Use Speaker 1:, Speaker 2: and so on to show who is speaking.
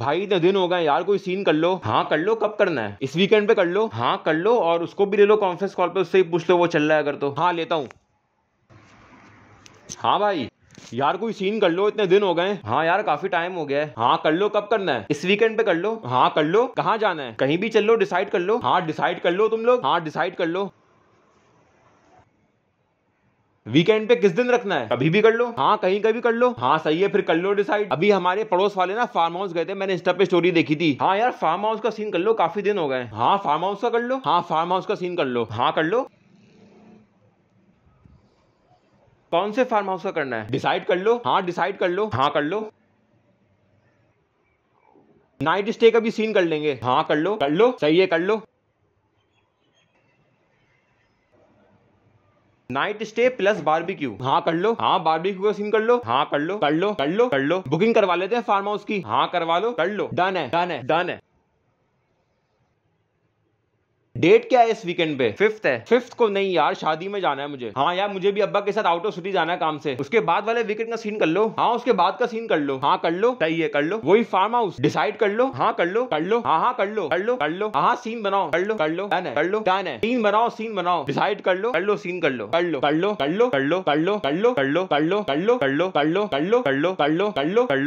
Speaker 1: भाई इतने दिन हो गए यार कोई सीन कर लो हाँ कर लो कब करना है इस वीकेंड पे कर लो हाँ कर लो और उसको भी ले लो कॉन्फ्रेंस कॉल पे उससे ही पूछ लो वो चल रहा है अगर तो हाँ लेता हूँ हाँ भाई यार कोई सीन कर लो इतने दिन हो गए हाँ यार काफी टाइम हो गया है हाँ कर लो कब करना है इस वीकेंड पे कर लो हाँ कर लो कहाँ जाना है कहीं भी चल लो डिसाइड कर लो हाँ डिसाइड कर लो तुम लोग हाँ डिसाइड कर लो वीकेंड पे किस दिन रखना है कभी भी कर लो हाँ कहीं कभी कर लो हाँ सही है फिर कर लो डिसाइड अभी हमारे पड़ोस वाले ना फार्म हाउस गए थे मैंने इंस्टा पे स्टोरी देखी थी हाँ यार फार्म हाउस का सीन कर लो काफी दिन हो गए हाँ फार्म हाउस का कर लो हाँ फार्म हाउस का सीन कर लो हाँ कर लो कौन से फार्म हाउस का करना है डिसाइड कर लो हाँ डिसाइड कर लो हाँ कर लो नाइट स्टे का भी सीन कर लेंगे हाँ कर लो कर लो सही है कर लो नाइट स्टे प्लस बारबेक्यू हाँ कर लो हाँ बारबेक्यू का सीन कर लो हाँ कर लो कर लो कर लो कर लो बुकिंग करवा लेते हैं फार्म हाउस की हाँ करवा लो कर लो डन है डन है डन है डेट क्या है इस वीकेंड पे फिफ्थ है फिफ्थ को नहीं यार शादी में जाना है मुझे हाँ यार मुझे भी अब्बा के साथ आउट ऑफ सिटी जाना है काम से उसके बाद वाले वीकेंड का सीन कर लो हाँ उसके बाद का सीन कर लो हाँ कर लो सही है कर लो वही फार्म हाउस डिसाइड कर लो हाँ कर लो कर लो हाँ हाँ कर लो कर लो कर लो हाँ सीन बनाओ कर लो कर लो डन है कर लो डन है सीन बनाओ सीन बनाओ डिसाइड कर लो कर लो सीन कर लो कर लो कर लो कर लो कर लो कर लो कर लो कर लो कर लो कर लो कर लो कर लो कर लो कर लो कर लो कर लो कर लो